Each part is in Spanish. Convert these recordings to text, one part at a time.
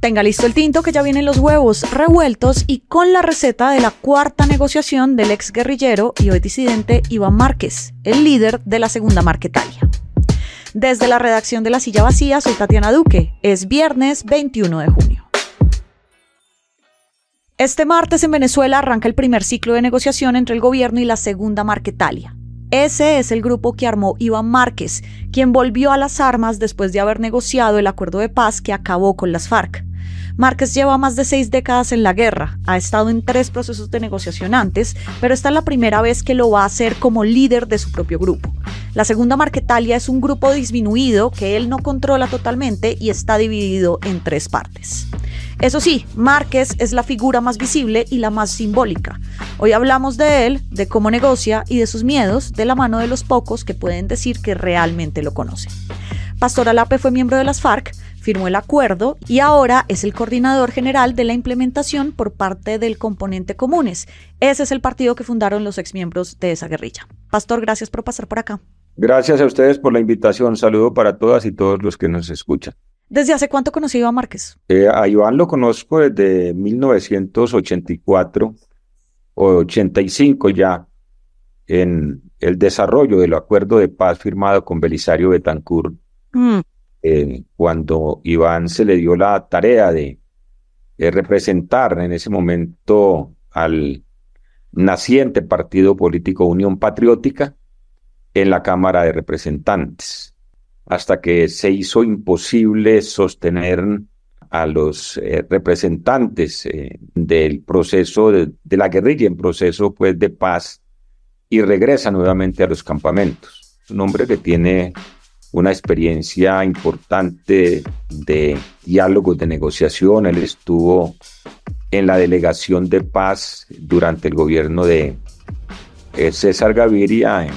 Tenga listo el tinto que ya vienen los huevos revueltos y con la receta de la cuarta negociación del ex guerrillero y hoy disidente Iván Márquez, el líder de la segunda Marquetalia. Desde la redacción de La Silla Vacía, soy Tatiana Duque. Es viernes 21 de junio. Este martes en Venezuela arranca el primer ciclo de negociación entre el gobierno y la segunda Marquetalia. Ese es el grupo que armó Iván Márquez, quien volvió a las armas después de haber negociado el acuerdo de paz que acabó con las FARC. Márquez lleva más de seis décadas en la guerra, ha estado en tres procesos de negociación antes, pero esta es la primera vez que lo va a hacer como líder de su propio grupo. La segunda Marquetalia es un grupo disminuido que él no controla totalmente y está dividido en tres partes. Eso sí, Márquez es la figura más visible y la más simbólica. Hoy hablamos de él, de cómo negocia y de sus miedos de la mano de los pocos que pueden decir que realmente lo conocen. Pastor Alape fue miembro de las FARC, firmó el acuerdo y ahora es el coordinador general de la implementación por parte del componente comunes. Ese es el partido que fundaron los exmiembros de esa guerrilla. Pastor, gracias por pasar por acá. Gracias a ustedes por la invitación. Saludo para todas y todos los que nos escuchan. ¿Desde hace cuánto conocí a Iván Márquez? Eh, a Iván lo conozco desde 1984 o 85 ya, en el desarrollo del acuerdo de paz firmado con Belisario Betancourt. Mm cuando Iván se le dio la tarea de, representar en ese momento al naciente partido político Unión Patriótica en la Cámara de Representantes, hasta que se hizo imposible sostener a los eh, representantes eh, del proceso de, la guerrilla en proceso pues de paz y regresa nuevamente a los campamentos. Es un hombre que tiene una experiencia importante de diálogos, de negociación. Él estuvo en la delegación de paz durante el gobierno de eh, César Gaviria en,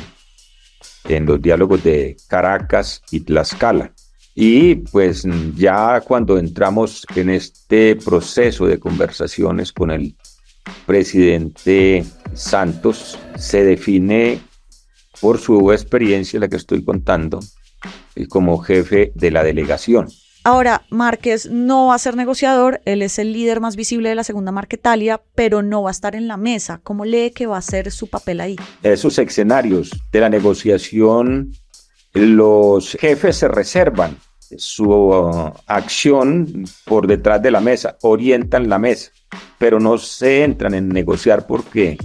en los diálogos de Caracas y Tlaxcala. Y pues ya cuando entramos en este proceso de conversaciones con el presidente Santos, se define por su experiencia, la que estoy contando, como jefe de la delegación. Ahora, Márquez no va a ser negociador, él es el líder más visible de la segunda Italia, pero no va a estar en la mesa. ¿Cómo lee que va a ser su papel ahí? Esos escenarios de la negociación, los jefes se reservan su uh, acción por detrás de la mesa, orientan la mesa, pero no se entran en negociar porque,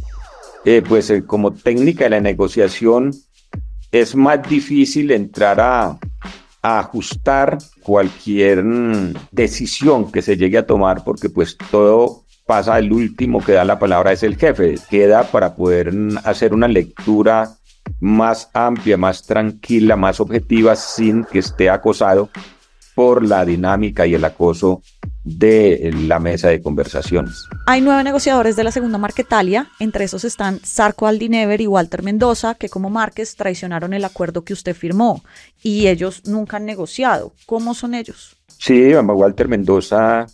eh, pues eh, como técnica de la negociación, es más difícil entrar a, ajustar cualquier mm, decisión que se llegue a tomar porque pues todo pasa, el último que da la palabra es el jefe, queda para poder mm, hacer una lectura más amplia, más tranquila, más objetiva, sin que esté acosado por la dinámica y el acoso de eh, la mesa de conversaciones. Hay nueve negociadores de la segunda Marquetalia, entre esos están Sarco Aldinever y Walter Mendoza, que como Márquez traicionaron el acuerdo que usted firmó y ellos nunca han negociado. ¿Cómo son ellos? Sí, Walter Mendoza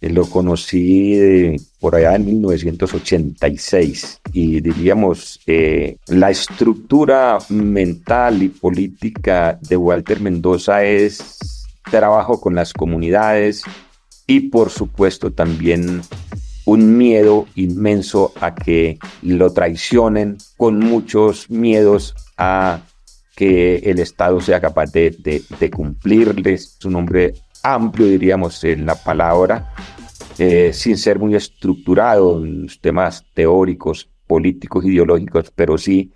eh, lo conocí eh, por allá en 1986 y diríamos la estructura mental y política de Walter Mendoza es trabajo con las comunidades, y por supuesto también un miedo inmenso a que lo traicionen, con muchos miedos a que el Estado sea capaz de, cumplirles su nombre amplio, diríamos, en la palabra, eh, sin ser muy estructurado en los temas teóricos, políticos, ideológicos, pero sí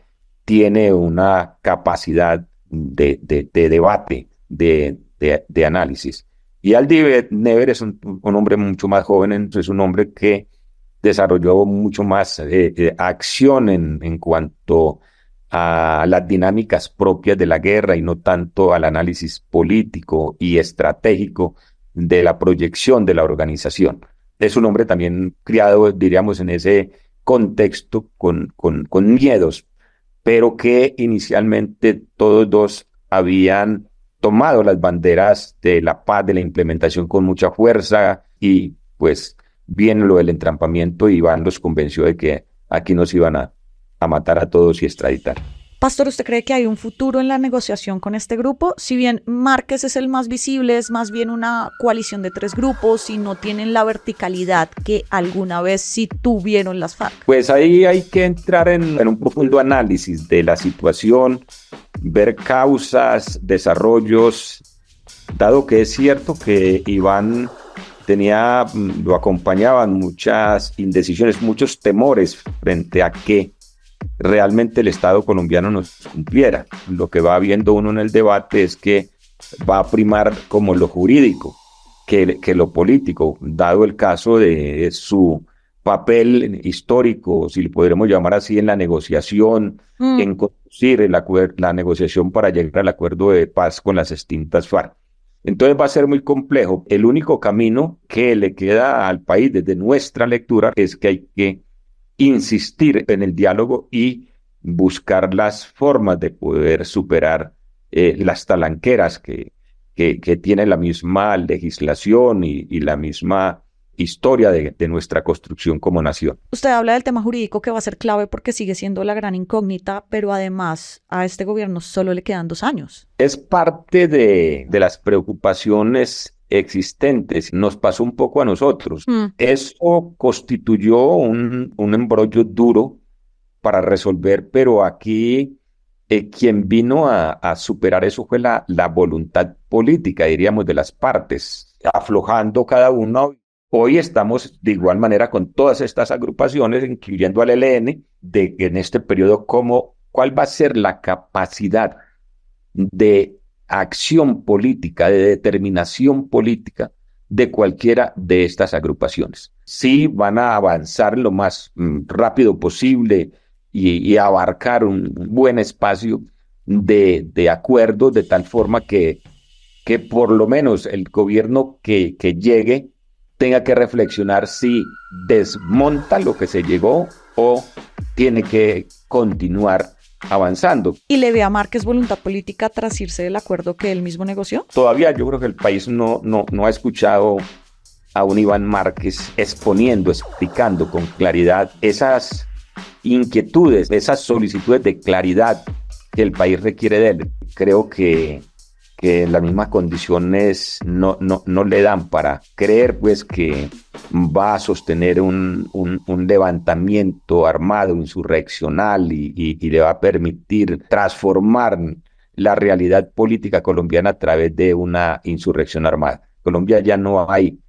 tiene una capacidad de debate, de, análisis. Y Aldi Never es un, hombre mucho más joven, es un hombre que desarrolló mucho más eh, eh, acción en, en cuanto a las dinámicas propias de la guerra y no tanto al análisis político y estratégico de la proyección de la organización. Es un hombre también criado, diríamos, en ese contexto con, con, con miedos, pero que inicialmente todos dos habían tomado las banderas de la paz, de la implementación con mucha fuerza y pues viene lo del entrampamiento y Van los convenció de que aquí nos iban a, matar a todos y extraditar. Pastor, ¿usted cree que hay un futuro en la negociación con este grupo? Si bien Márquez es el más visible, es más bien una coalición de tres grupos y no tienen la verticalidad que alguna vez sí tuvieron las FARC. Pues ahí hay que entrar en, en un profundo análisis de la situación ver causas, desarrollos, dado que es cierto que Iván tenía, mm, lo acompañaban muchas indecisiones, muchos temores frente a que realmente el Estado colombiano nos cumpliera. Lo que va viendo uno en el debate es que va a primar como lo jurídico que, que lo político, dado el caso de su papel histórico, si lo podremos llamar así, en la negociación, mm. en conducir la negociación para llegar al acuerdo de paz con las extintas FARC. Entonces va a ser muy complejo. El único camino que le queda al país desde nuestra lectura es que hay que insistir en el diálogo y buscar las formas de poder superar eh, las talanqueras que, que, tiene la misma legislación y, y la misma historia de, nuestra construcción como nación. Usted habla del tema jurídico que va a ser clave porque sigue siendo la gran incógnita, pero además a este gobierno solo le quedan dos años. Es parte de, las preocupaciones existentes. Nos pasó un poco a nosotros. Mm. Eso constituyó un, un, embrollo duro para resolver, pero aquí eh, quien vino a, superar eso fue la, la voluntad política, diríamos, de las partes, aflojando cada uno Hoy estamos de igual manera con todas estas agrupaciones, incluyendo al ELN, de en este periodo cómo, cuál va a ser la capacidad de acción política, de determinación política de cualquiera de estas agrupaciones. Sí van a avanzar lo más mm, rápido posible y, abarcar un buen espacio de, acuerdo de tal forma que, que por lo menos el gobierno que, que llegue tenga que reflexionar si desmonta lo que se llegó o tiene que continuar avanzando. ¿Y le ve a Márquez voluntad política tras irse del acuerdo que él mismo negoció? Todavía yo creo que el país no, no, no ha escuchado a un Iván Márquez exponiendo, explicando con claridad esas inquietudes, esas solicitudes de claridad que el país requiere de él. Creo que que las mismas condiciones no, no, le dan para creer pues que va a sostener un, un, levantamiento armado, insurreccional y, le va a permitir transformar la realidad política colombiana a través de una insurrección armada. Colombia ya no hay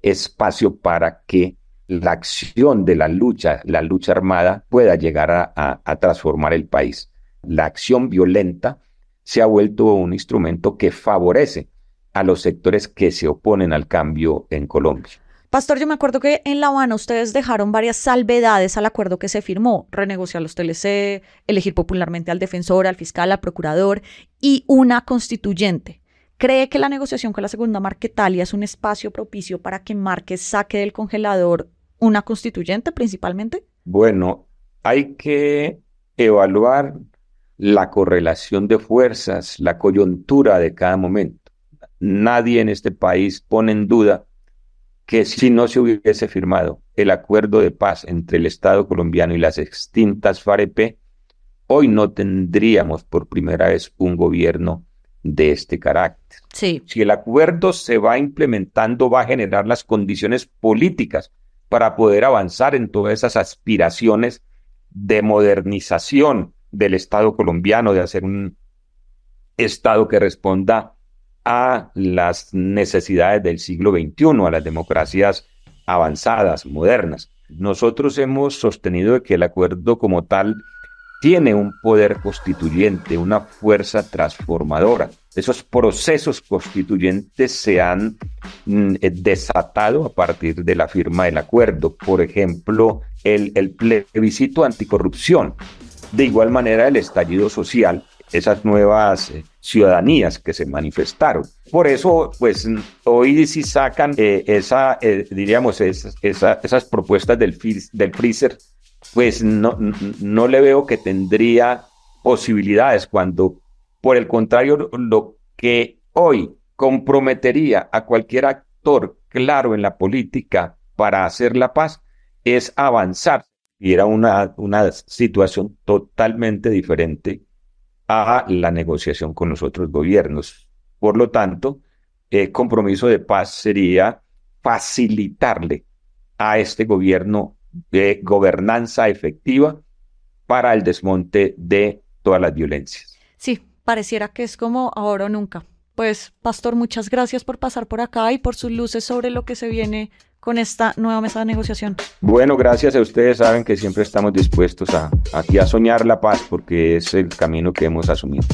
espacio para que la acción de la lucha, la lucha armada, pueda llegar a transformar el país. La acción violenta se ha vuelto un instrumento que favorece a los sectores que se oponen al cambio en Colombia. Pastor, yo me acuerdo que en La Habana ustedes dejaron varias salvedades al acuerdo que se firmó, renegociar los TLC, elegir popularmente al defensor, al fiscal, al procurador y una constituyente. ¿Cree que la negociación con la segunda Marquetalia es un espacio propicio para que Márquez saque del congelador una constituyente principalmente? Bueno, hay que evaluar la correlación de fuerzas, la coyuntura de cada momento. Nadie en este país pone en duda que si no se hubiese firmado el acuerdo de paz entre el Estado colombiano y las extintas FAREP, hoy no tendríamos por primera vez un gobierno de este carácter. Sí. Si el acuerdo se va implementando, va a generar las condiciones políticas para poder avanzar en todas esas aspiraciones de modernización del Estado colombiano, de hacer un Estado que responda a las necesidades del siglo XXI, a las democracias avanzadas, modernas. Nosotros hemos sostenido que el acuerdo como tal tiene un poder constituyente, una fuerza transformadora. Esos procesos constituyentes se han mm, eh, desatado a partir de la firma del acuerdo. Por ejemplo, el, el plebiscito anticorrupción de igual manera, el estallido social, esas nuevas eh, ciudadanías que se manifestaron. Por eso, pues hoy si sacan eh, esa, eh, diríamos, esas, esas propuestas del, del freezer, pues no, no le veo que tendría posibilidades cuando, por el contrario, lo que hoy comprometería a cualquier actor claro en la política para hacer la paz es avanzar y era una, una situación totalmente diferente a la negociación con los otros gobiernos. Por lo tanto, el compromiso de paz sería facilitarle a este gobierno de gobernanza efectiva para el desmonte de todas las violencias. Sí, pareciera que es como ahora o nunca. Pues, Pastor, muchas gracias por pasar por acá y por sus luces sobre lo que se viene con esta nueva mesa de negociación? Bueno, gracias a ustedes. Saben que siempre estamos dispuestos a, aquí a soñar la paz porque es el camino que hemos asumido.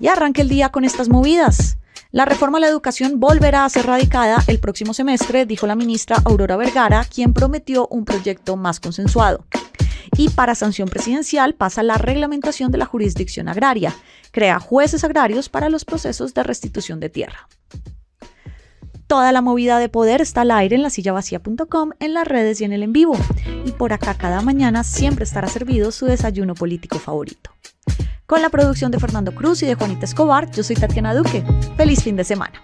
Y arranque el día con estas movidas. La reforma a la educación volverá a ser radicada el próximo semestre, dijo la ministra Aurora Vergara, quien prometió un proyecto más consensuado. Y para sanción presidencial pasa la reglamentación de la jurisdicción agraria. Crea jueces agrarios para los procesos de restitución de tierra. Toda la movida de poder está al aire en la vacía.com en las redes y en el en vivo. Y por acá cada mañana siempre estará servido su desayuno político favorito. Con la producción de Fernando Cruz y de Juanita Escobar, yo soy Tatiana Duque. Feliz fin de semana.